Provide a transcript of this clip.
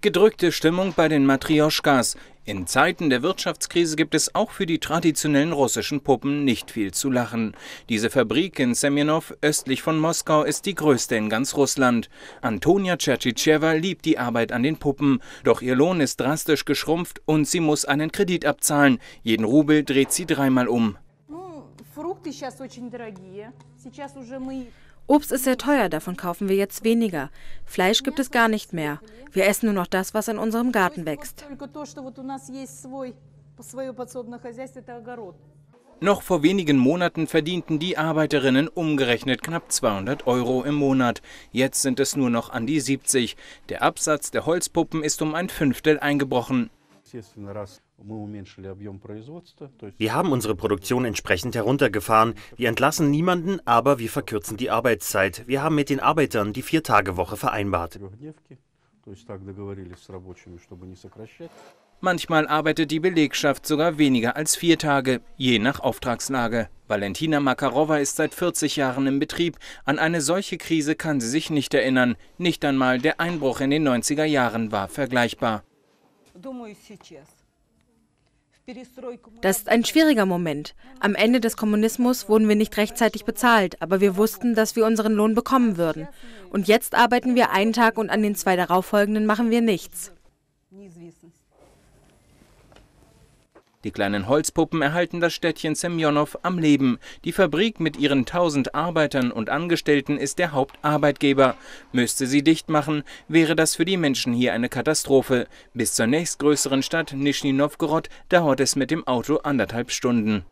Gedrückte Stimmung bei den Matrioschkas. In Zeiten der Wirtschaftskrise gibt es auch für die traditionellen russischen Puppen nicht viel zu lachen. Diese Fabrik in Semyonov östlich von Moskau ist die größte in ganz Russland. Antonia Tschetschitschewa liebt die Arbeit an den Puppen, doch ihr Lohn ist drastisch geschrumpft und sie muss einen Kredit abzahlen. Jeden Rubel dreht sie dreimal um. Obst ist sehr teuer, davon kaufen wir jetzt weniger. Fleisch gibt es gar nicht mehr. Wir essen nur noch das, was in unserem Garten wächst. Noch vor wenigen Monaten verdienten die Arbeiterinnen umgerechnet knapp 200 Euro im Monat. Jetzt sind es nur noch an die 70. Der Absatz der Holzpuppen ist um ein Fünftel eingebrochen. Wir haben unsere Produktion entsprechend heruntergefahren. Wir entlassen niemanden, aber wir verkürzen die Arbeitszeit. Wir haben mit den Arbeitern die Viertagewoche vereinbart. Manchmal arbeitet die Belegschaft sogar weniger als vier Tage, je nach Auftragslage. Valentina Makarova ist seit 40 Jahren im Betrieb. An eine solche Krise kann sie sich nicht erinnern. Nicht einmal der Einbruch in den 90er Jahren war vergleichbar. Das ist ein schwieriger Moment. Am Ende des Kommunismus wurden wir nicht rechtzeitig bezahlt, aber wir wussten, dass wir unseren Lohn bekommen würden. Und jetzt arbeiten wir einen Tag und an den zwei darauffolgenden machen wir nichts. Die kleinen Holzpuppen erhalten das Städtchen Semjonow am Leben. Die Fabrik mit ihren tausend Arbeitern und Angestellten ist der Hauptarbeitgeber. Müsste sie dicht machen, wäre das für die Menschen hier eine Katastrophe. Bis zur nächstgrößeren Stadt Nischni Nowgorod dauert es mit dem Auto anderthalb Stunden.